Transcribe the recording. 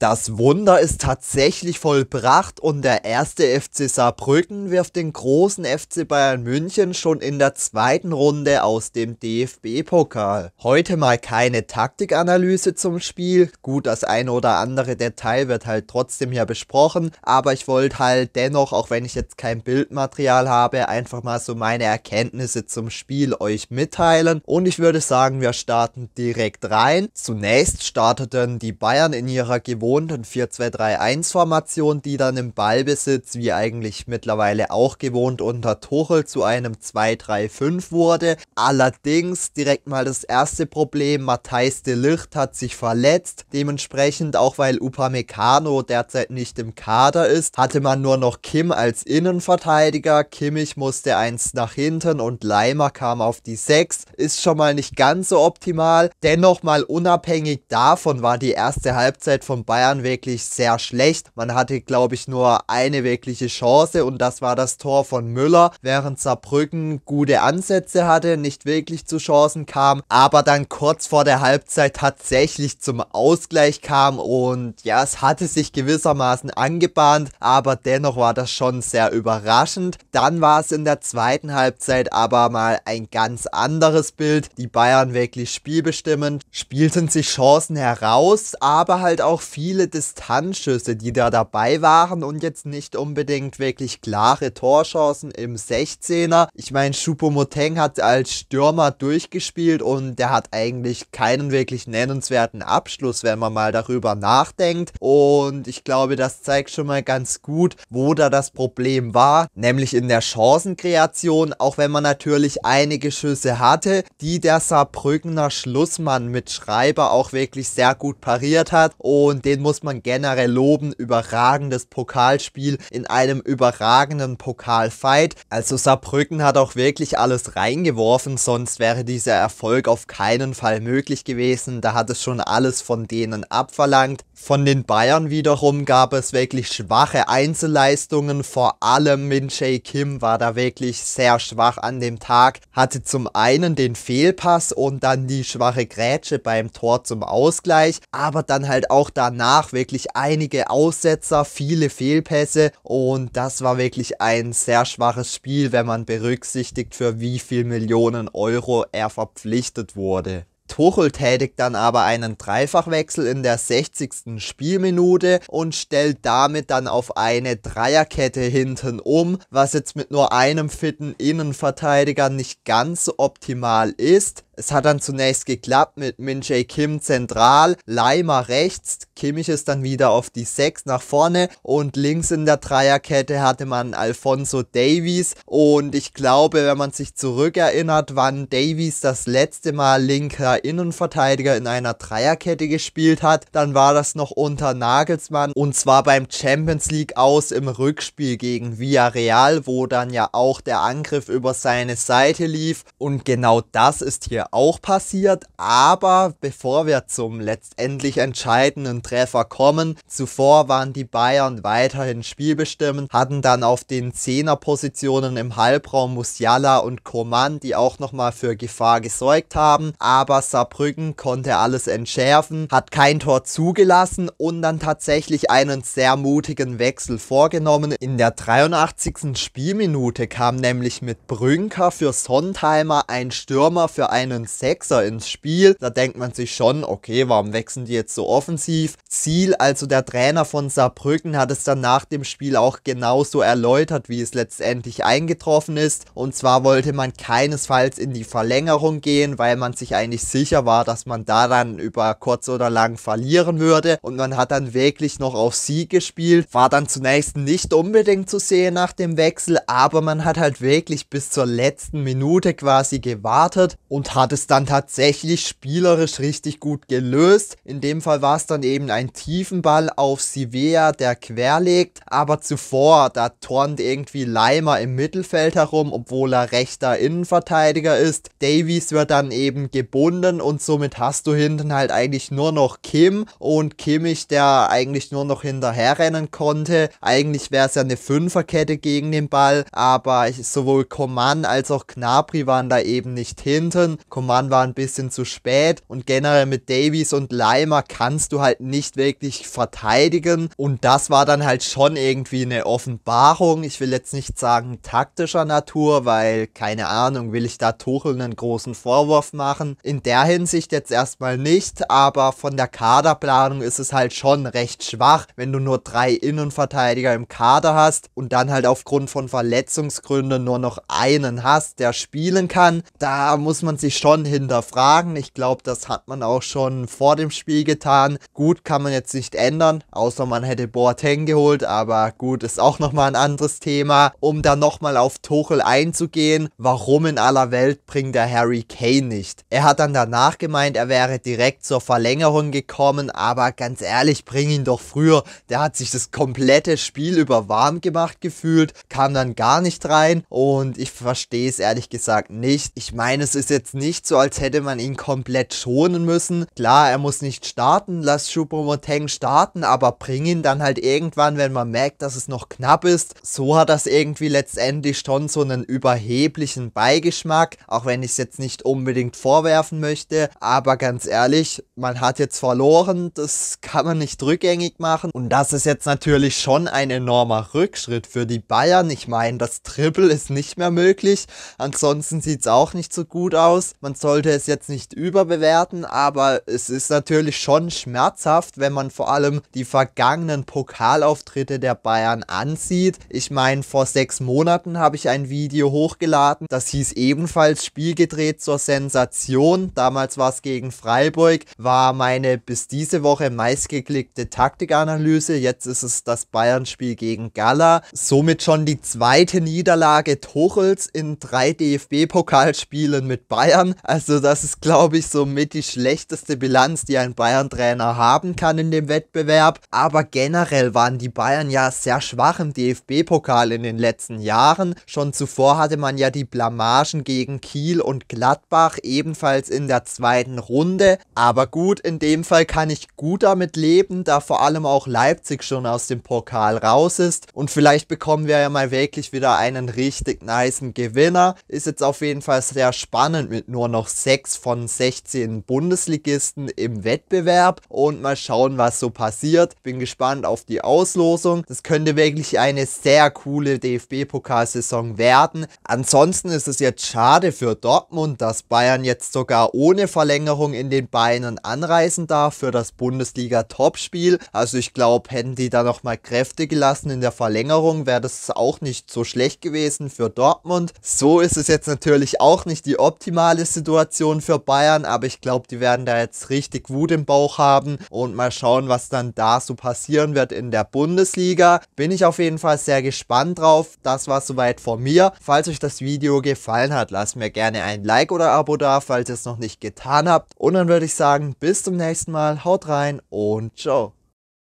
Das Wunder ist tatsächlich vollbracht und der erste FC Saarbrücken wirft den großen FC Bayern München schon in der zweiten Runde aus dem DFB-Pokal. Heute mal keine Taktikanalyse zum Spiel. Gut, das eine oder andere Detail wird halt trotzdem hier besprochen, aber ich wollte halt dennoch, auch wenn ich jetzt kein Bildmaterial habe, einfach mal so meine Erkenntnisse zum Spiel euch mitteilen und ich würde sagen, wir starten direkt rein. Zunächst starteten die Bayern in ihrer gewohnten gewohnten 4-2-3-1-Formation, die dann im Ballbesitz, wie eigentlich mittlerweile auch gewohnt unter Tuchel, zu einem 2-3-5 wurde. Allerdings direkt mal das erste Problem, Matthijs de Licht hat sich verletzt. Dementsprechend, auch weil Upamecano derzeit nicht im Kader ist, hatte man nur noch Kim als Innenverteidiger. Kimmich musste eins nach hinten und Leimer kam auf die 6. Ist schon mal nicht ganz so optimal. Dennoch mal unabhängig davon war die erste Halbzeit von Bayern Bayern wirklich sehr schlecht. Man hatte, glaube ich, nur eine wirkliche Chance und das war das Tor von Müller, während Saarbrücken gute Ansätze hatte, nicht wirklich zu Chancen kam, aber dann kurz vor der Halbzeit tatsächlich zum Ausgleich kam und ja, es hatte sich gewissermaßen angebahnt, aber dennoch war das schon sehr überraschend. Dann war es in der zweiten Halbzeit aber mal ein ganz anderes Bild. Die Bayern wirklich spielbestimmend, spielten sich Chancen heraus, aber halt auch viel viele Distanzschüsse, die da dabei waren und jetzt nicht unbedingt wirklich klare Torchancen im 16er. Ich meine, Choupo-Moteng hat als Stürmer durchgespielt und der hat eigentlich keinen wirklich nennenswerten Abschluss, wenn man mal darüber nachdenkt. Und ich glaube, das zeigt schon mal ganz gut, wo da das Problem war, nämlich in der Chancenkreation, auch wenn man natürlich einige Schüsse hatte, die der Saarbrückener Schlussmann mit Schreiber auch wirklich sehr gut pariert hat und den den muss man generell loben. Überragendes Pokalspiel in einem überragenden Pokalfight. Also Saarbrücken hat auch wirklich alles reingeworfen, sonst wäre dieser Erfolg auf keinen Fall möglich gewesen. Da hat es schon alles von denen abverlangt. Von den Bayern wiederum gab es wirklich schwache Einzelleistungen, vor allem Min Jae Kim war da wirklich sehr schwach an dem Tag, hatte zum einen den Fehlpass und dann die schwache Grätsche beim Tor zum Ausgleich, aber dann halt auch danach danach wirklich einige Aussetzer, viele Fehlpässe und das war wirklich ein sehr schwaches Spiel, wenn man berücksichtigt, für wie viel Millionen Euro er verpflichtet wurde. Tuchel tätigt dann aber einen Dreifachwechsel in der 60. Spielminute und stellt damit dann auf eine Dreierkette hinten um, was jetzt mit nur einem fitten Innenverteidiger nicht ganz so optimal ist. Es hat dann zunächst geklappt mit Min Jae Kim zentral, Leimer rechts, Kimmich ist dann wieder auf die 6 nach vorne und links in der Dreierkette hatte man Alfonso Davies und ich glaube, wenn man sich zurückerinnert, wann Davies das letzte Mal linker Innenverteidiger in einer Dreierkette gespielt hat, dann war das noch unter Nagelsmann und zwar beim Champions League aus im Rückspiel gegen Villarreal, wo dann ja auch der Angriff über seine Seite lief und genau das ist hier auch passiert, aber bevor wir zum letztendlich entscheidenden Treffer kommen, zuvor waren die Bayern weiterhin spielbestimmend, hatten dann auf den Zehnerpositionen im Halbraum Musiala und Coman, die auch nochmal für Gefahr gesorgt haben, aber Saarbrücken konnte alles entschärfen, hat kein Tor zugelassen und dann tatsächlich einen sehr mutigen Wechsel vorgenommen. In der 83. Spielminute kam nämlich mit Brünker für Sontheimer ein Stürmer für ein einen Sechser ins Spiel. Da denkt man sich schon, okay, warum wechseln die jetzt so offensiv? Ziel, also der Trainer von Saarbrücken, hat es dann nach dem Spiel auch genauso erläutert, wie es letztendlich eingetroffen ist. Und zwar wollte man keinesfalls in die Verlängerung gehen, weil man sich eigentlich sicher war, dass man da dann über kurz oder lang verlieren würde. Und man hat dann wirklich noch auf Sieg gespielt. War dann zunächst nicht unbedingt zu sehen nach dem Wechsel, aber man hat halt wirklich bis zur letzten Minute quasi gewartet und hat hat es dann tatsächlich spielerisch richtig gut gelöst. In dem Fall war es dann eben ein Tiefenball auf Sivea, der querlegt. Aber zuvor, da turnt irgendwie Leimer im Mittelfeld herum, obwohl er rechter Innenverteidiger ist. Davies wird dann eben gebunden und somit hast du hinten halt eigentlich nur noch Kim und Kimmich, der eigentlich nur noch hinterherrennen konnte. Eigentlich wäre es ja eine Fünferkette gegen den Ball, aber sowohl Coman als auch Knabri waren da eben nicht hinten. Command war ein bisschen zu spät und generell mit Davies und Leimer kannst du halt nicht wirklich verteidigen und das war dann halt schon irgendwie eine Offenbarung. Ich will jetzt nicht sagen taktischer Natur, weil keine Ahnung, will ich da Tuchel einen großen Vorwurf machen. In der Hinsicht jetzt erstmal nicht, aber von der Kaderplanung ist es halt schon recht schwach, wenn du nur drei Innenverteidiger im Kader hast und dann halt aufgrund von Verletzungsgründen nur noch einen hast, der spielen kann. Da muss man sich schon hinterfragen. Ich glaube, das hat man auch schon vor dem Spiel getan. Gut kann man jetzt nicht ändern, außer man hätte Boateng geholt, aber gut, ist auch nochmal ein anderes Thema. Um da nochmal auf Tuchel einzugehen, warum in aller Welt bringt der Harry Kane nicht? Er hat dann danach gemeint, er wäre direkt zur Verlängerung gekommen, aber ganz ehrlich, bring ihn doch früher. Der hat sich das komplette Spiel über warm gemacht gefühlt, kam dann gar nicht rein und ich verstehe es ehrlich gesagt nicht. Ich meine, es ist jetzt nicht nicht so, als hätte man ihn komplett schonen müssen. Klar, er muss nicht starten, lass Choupo-Moteng starten, aber bring ihn dann halt irgendwann, wenn man merkt, dass es noch knapp ist. So hat das irgendwie letztendlich schon so einen überheblichen Beigeschmack, auch wenn ich es jetzt nicht unbedingt vorwerfen möchte. Aber ganz ehrlich, man hat jetzt verloren, das kann man nicht rückgängig machen. Und das ist jetzt natürlich schon ein enormer Rückschritt für die Bayern. Ich meine, das Triple ist nicht mehr möglich. Ansonsten sieht es auch nicht so gut aus man sollte es jetzt nicht überbewerten, aber es ist natürlich schon schmerzhaft, wenn man vor allem die vergangenen Pokalauftritte der Bayern ansieht. Ich meine, vor sechs Monaten habe ich ein Video hochgeladen, das hieß ebenfalls Spiel gedreht zur Sensation. Damals war es gegen Freiburg, war meine bis diese Woche meistgeklickte Taktikanalyse. Jetzt ist es das Bayern-Spiel gegen Gala. Somit schon die zweite Niederlage Tuchels in drei DFB-Pokalspielen mit Bayern. Also das ist, glaube ich, somit die schlechteste Bilanz, die ein Bayern-Trainer haben kann in dem Wettbewerb. Aber generell waren die Bayern ja sehr schwach im DFB-Pokal in den letzten Jahren. Schon zuvor hatte man ja die Blamagen gegen Kiel und Gladbach ebenfalls in der zweiten Runde. Aber gut, in dem Fall kann ich gut damit leben, da vor allem auch Leipzig schon aus dem Pokal raus ist. Und vielleicht bekommen wir ja mal wirklich wieder einen richtig niceen Gewinner. Ist jetzt auf jeden Fall sehr spannend mit nur nur noch 6 von 16 Bundesligisten im Wettbewerb und mal schauen, was so passiert. Bin gespannt auf die Auslosung. Das könnte wirklich eine sehr coole DFB-Pokalsaison werden. Ansonsten ist es jetzt schade für Dortmund, dass Bayern jetzt sogar ohne Verlängerung in den Beinen anreisen darf für das Bundesliga-Topspiel. Also ich glaube, hätten die da nochmal Kräfte gelassen in der Verlängerung, wäre das auch nicht so schlecht gewesen für Dortmund. So ist es jetzt natürlich auch nicht die optimale Situation für Bayern, aber ich glaube, die werden da jetzt richtig Wut im Bauch haben und mal schauen, was dann da so passieren wird in der Bundesliga. Bin ich auf jeden Fall sehr gespannt drauf. Das war soweit von mir. Falls euch das Video gefallen hat, lasst mir gerne ein Like oder Abo da, falls ihr es noch nicht getan habt. Und dann würde ich sagen, bis zum nächsten Mal. Haut rein und ciao.